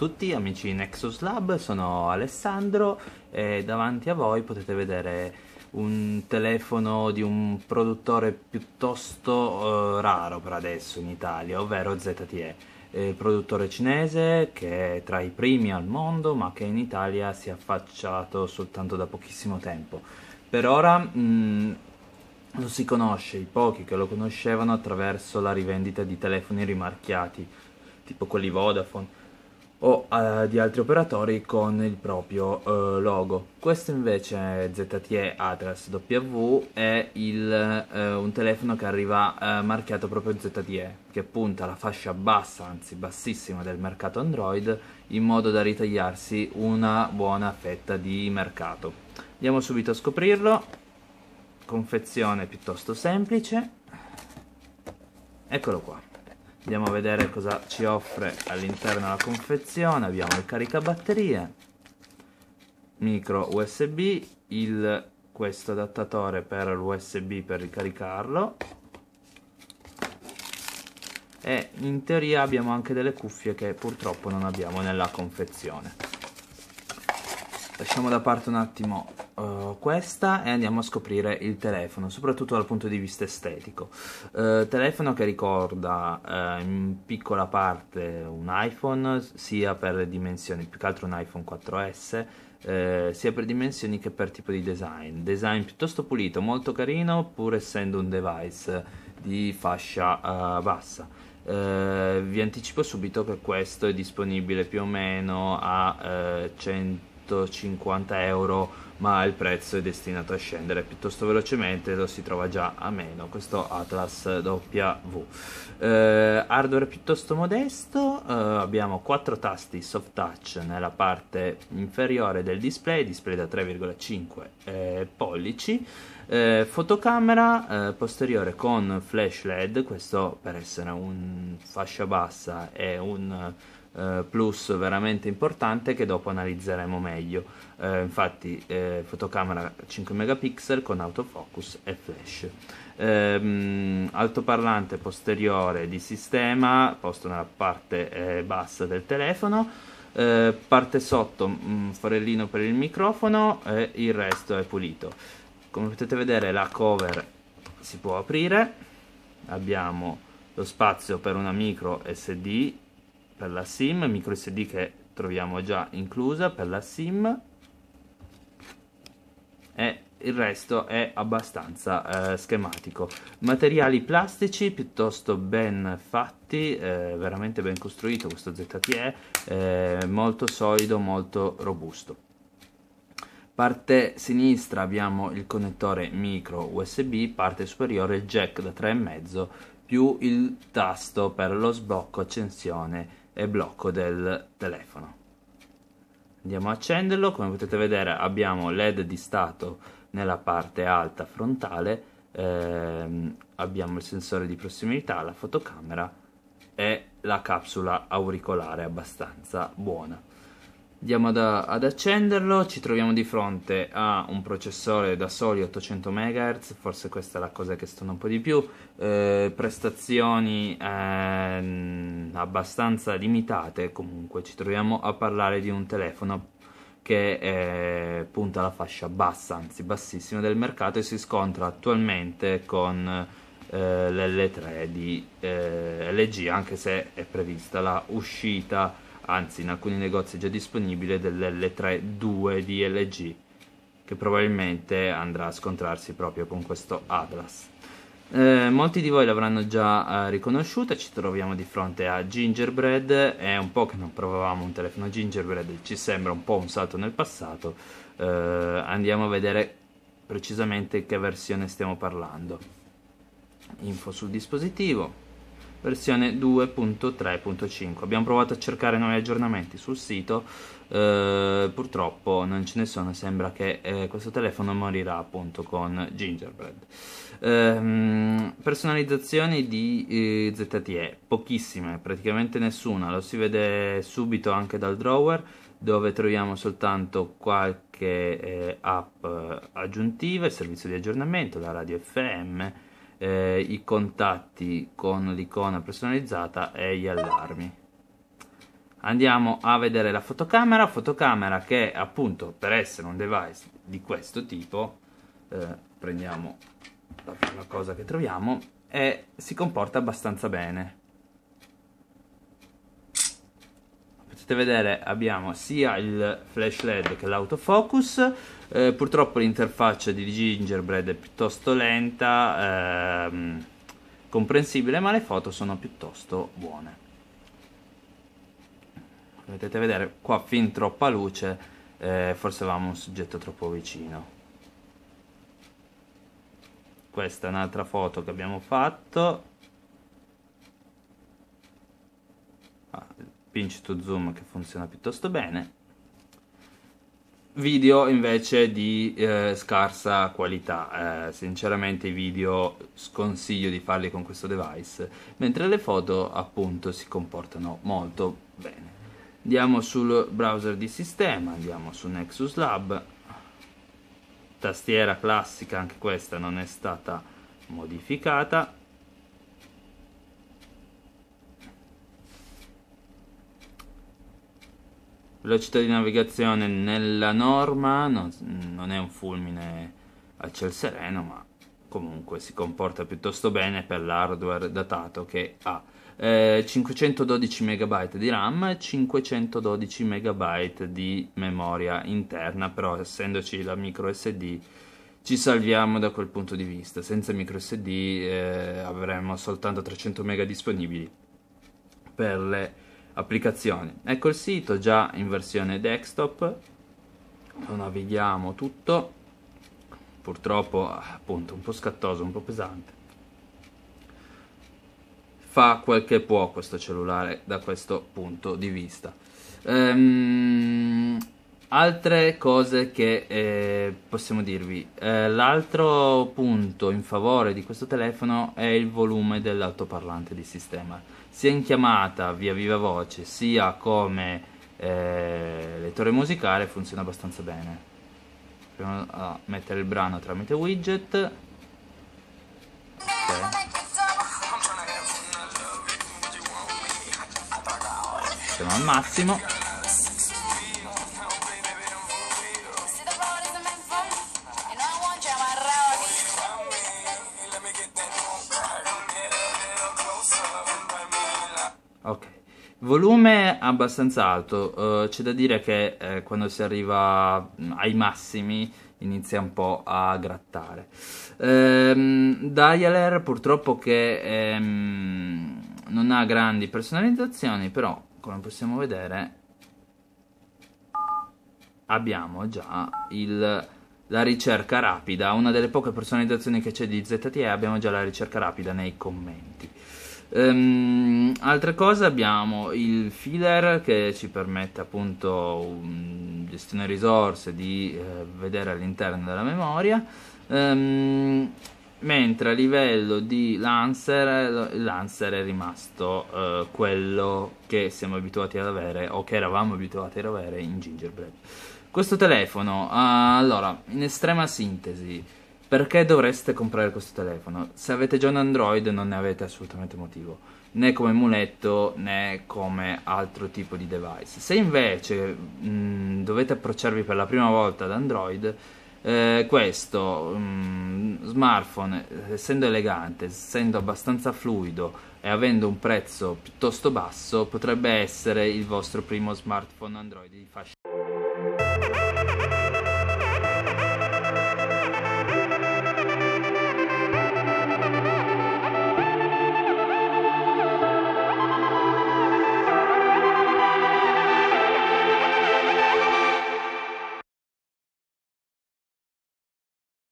tutti amici di Nexus Lab, sono Alessandro e davanti a voi potete vedere un telefono di un produttore piuttosto eh, raro per adesso in Italia, ovvero ZTE, eh, produttore cinese che è tra i primi al mondo ma che in Italia si è affacciato soltanto da pochissimo tempo. Per ora mh, mm, lo si conosce, i pochi che lo conoscevano attraverso la rivendita di telefoni rimarchiati, tipo quelli Vodafone, o uh, di altri operatori con il proprio uh, logo. Questo invece ZTE Atlas W è il, uh, un telefono che arriva marchiato proprio ZTE, che punta alla fascia bassa, anzi bassissima del mercato Android, in modo da ritagliarsi una buona fetta di mercato. Andiamo subito a scoprirlo. Confezione piuttosto semplice. Eccolo qua andiamo a vedere cosa ci offre all'interno la confezione abbiamo il caricabatterie micro usb il, questo adattatore per l'usb per ricaricarlo e in teoria abbiamo anche delle cuffie che purtroppo non abbiamo nella confezione lasciamo da parte un attimo uh, questa e andiamo a scoprire il telefono, soprattutto dal punto di vista estetico. Uh, telefono che ricorda uh, in piccola parte un iPhone, sia per dimensioni, più che altro un iPhone 4S, eh, sia per dimensioni che per tipo di design. Design piuttosto pulito, molto carino, pur essendo un device di fascia uh, bassa. Eh, vi anticipo subito che questo è disponibile più o meno a eh, 100 150 euro ma il prezzo è destinato a scendere piuttosto velocemente lo si trova già a meno questo Atlas W eh, hardware piuttosto modesto eh, abbiamo quattro tasti soft touch nella parte inferiore del display display da 3,5 eh, pollici eh, fotocamera eh, posteriore con flash led questo per essere un fascia bassa e un eh, plus veramente importante che dopo analizzeremo meglio. Eh, infatti eh, fotocamera 5 megapixel con autofocus e flash. Ehm, altoparlante posteriore di sistema posto nella parte eh, bassa del telefono. parte sotto un mm, forellino per il microfono e il resto è pulito come potete vedere la cover si può aprire abbiamo lo spazio per una micro SD per la SIM, micro SD che troviamo già inclusa per la SIM e il resto è abbastanza eh, schematico. Materiali plastici piuttosto ben fatti, eh, veramente ben costruito questo ZTE, eh, molto solido, molto robusto. Parte sinistra abbiamo il connettore micro USB, parte superiore il jack da 3,5 più il tasto per lo sblocco accensione e blocco del telefono. Andiamo a accenderlo, come potete vedere abbiamo LED di stato nella parte alta frontale, ehm, abbiamo il sensore di prossimità, la fotocamera e la capsula auricolare abbastanza buona andiamo ad, ad, accenderlo ci troviamo di fronte a un processore da soli 800 MHz forse questa è la cosa che stona un po' di più eh, prestazioni eh, abbastanza limitate comunque ci troviamo a parlare di un telefono che eh, punta alla fascia bassa anzi bassissima del mercato e si scontra attualmente con eh, l'L3 di eh, LG anche se è prevista la uscita anzi in alcuni negozi è già disponibile, dell'L3-2 di LG che probabilmente andrà a scontrarsi proprio con questo Atlas. Eh, molti di voi l'avranno già eh, riconosciuta, ci troviamo di fronte a Gingerbread, è un po' che non provavamo un telefono Gingerbread, ci sembra un po' un salto nel passato, eh, andiamo a vedere precisamente che versione stiamo parlando. Info sul dispositivo, versione 2.3.5 abbiamo provato a cercare nuovi aggiornamenti sul sito eh, purtroppo non ce ne sono sembra che eh, questo telefono morirà appunto con Gingerbread eh, personalizzazioni di eh, ZTE pochissime praticamente nessuna lo si vede subito anche dal drawer dove troviamo soltanto qualche eh, app eh, aggiuntiva il servizio di aggiornamento la radio FM eh, i contatti con l'icona personalizzata e gli allarmi andiamo a vedere la fotocamera fotocamera che appunto per essere un device di questo tipo eh, prendiamo la prima cosa che troviamo e si comporta abbastanza bene potete vedere abbiamo sia il flash led che l'autofocus eh, purtroppo l'interfaccia di Gingerbread è piuttosto lenta ehm, comprensibile ma le foto sono piuttosto buone Come potete vedere qua fin troppa luce eh, forse avevamo un soggetto troppo vicino questa è un'altra foto che abbiamo fatto ah, pinch to zoom che funziona piuttosto bene video invece di eh, scarsa qualità eh, sinceramente i video sconsiglio di farli con questo device mentre le foto appunto si comportano molto bene andiamo sul browser di sistema andiamo su Nexus Lab tastiera classica anche questa non è stata modificata Velocità di navigazione nella norma, non, non è un fulmine a ciel sereno, ma comunque si comporta piuttosto bene per l'hardware datato che ha. Eh, 512 MB di RAM e 512 MB di memoria interna, però essendoci la micro SD ci salviamo da quel punto di vista. Senza micro SD eh, avremo soltanto 300 MB disponibili per le applicazioni. Ecco il sito già in versione desktop, lo navighiamo tutto, purtroppo appunto un po' scattoso, un po' pesante. Fa quel che può questo cellulare da questo punto di vista. Ehm, Altre cose che eh, possiamo dirvi, eh, l'altro punto in favore di questo telefono è il volume dell'altoparlante di sistema, sia in chiamata via viva voce sia come eh, lettore musicale funziona abbastanza bene. Proviamo a mettere il brano tramite widget. Okay. Siamo al massimo. Volume abbastanza alto, eh, c'è da dire che eh, quando si arriva mm, ai massimi inizia un po' a grattare. Ehm, Dialer purtroppo che ehm, non ha grandi personalizzazioni, però come possiamo vedere abbiamo già il, la ricerca rapida, una delle poche personalizzazioni che c'è di ZTE, abbiamo già la ricerca rapida nei commenti. Um, altra cosa abbiamo il feeder che ci permette appunto um, gestione risorse di uh, vedere all'interno della memoria um, mentre a livello di lancer il lancer è rimasto uh, quello che siamo abituati ad avere o che eravamo abituati ad avere in gingerbread questo telefono uh, allora in estrema sintesi perché dovreste comprare questo telefono? Se avete già un Android non ne avete assolutamente motivo, né come muletto né come altro tipo di device. Se invece mh, dovete approcciarvi per la prima volta ad Android, eh, questo mh, smartphone, essendo elegante, essendo abbastanza fluido e avendo un prezzo piuttosto basso, potrebbe essere il vostro primo smartphone Android di fascia.